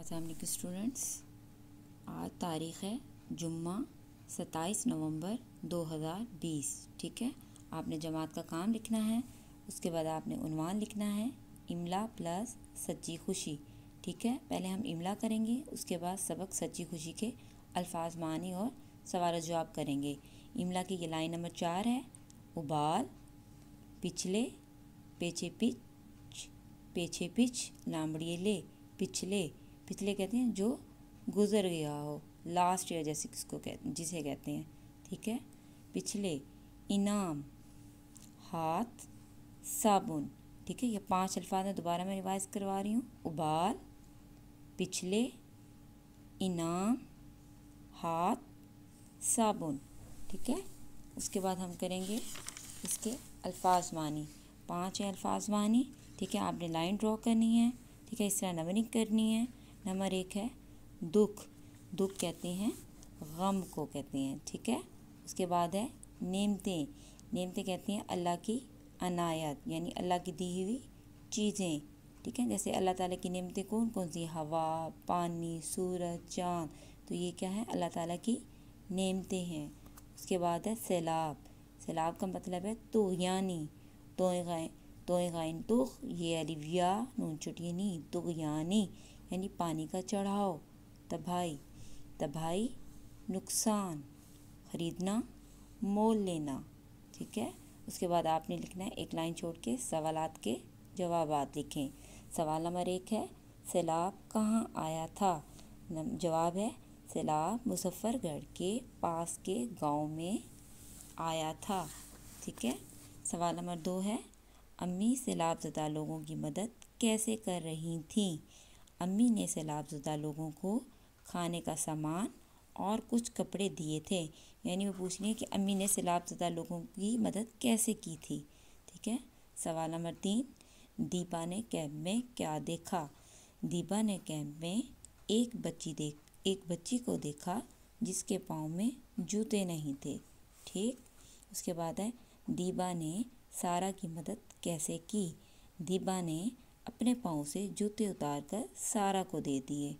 Aslam students आज तारीख़ है जुम्मा 27 नवंबर 2020 ठीक है आपने जमात का काम लिखना है उसके बाद आपने उनवान लिखना है इमला प्लस सच्ची खुशी ठीक है पहले हम इमला करेंगे उसके बाद सबक सच्ची खुशी के अल्फाज मानी और सवाल जवाब करेंगे इमला की ये लाइन नंबर चार है उबाल पिछले पेचे पिच पेछे पिच लामड़िए ले पिछले पिछले कहते हैं जो गुज़र गया हो लास्ट ईयर जैसे किसको कह जिसे कहते हैं ठीक है पिछले इनाम हाथ साबुन ठीक है ये पांच अल्फाज में दोबारा मैं रिवाइज करवा रही हूँ उबाल पिछले इनाम हाथ साबुन ठीक है उसके बाद हम करेंगे इसके अल्फाज मानी पाँच हैं अल्फाज मानी ठीक है आपने लाइन ड्रॉ करनी है ठीक है इस तरह नवनिंग करनी है नंबर एक है दुख दुख कहते हैं गम को कहते हैं ठीक है उसके बाद है नेमतें नेमतें कहते हैं अल्लाह की अनायत यानी अल्लाह की दी हुई चीज़ें ठीक है जैसे अल्लाह ताला की नेमतें कौन कौन सी हवा पानी सूरज चाँद तो ये क्या है अल्लाह ताला की नेमतें हैं उसके बाद है सैलाब सैलाब का मतलब है तो यानी तो गाय तो गाय तुख ये अलिविया नून चुटियनी तो यानी यानी पानी का चढ़ाव तबाही तबाही नुकसान ख़रीदना मोल लेना ठीक है उसके बाद आपने लिखना है एक लाइन छोड़ के सवाल के जवाब लिखें सवाल नंबर एक है सैलाब कहाँ आया था जवाब है सैलाब मुजफ्फरगढ़ के पास के गांव में आया था ठीक है सवाल नंबर दो है अम्मी सैलाब ज़दा लोगों की मदद कैसे कर रही थी अम्मी ने सैलाबजुदा लोगों को खाने का सामान और कुछ कपड़े दिए थे यानी वो पूछ रही है कि अम्मी ने सैलाबजुदा लोगों की मदद कैसे की थी ठीक है सवाल नंबर तीन दीपा ने कैब में क्या देखा दीपा ने कैब में एक बच्ची देख एक बच्ची को देखा जिसके पाँव में जूते नहीं थे ठीक उसके बाद है दीबा ने सारा की मदद कैसे की दीबा ने अपने पाँव से जूते उतार कर सारा को दे दिए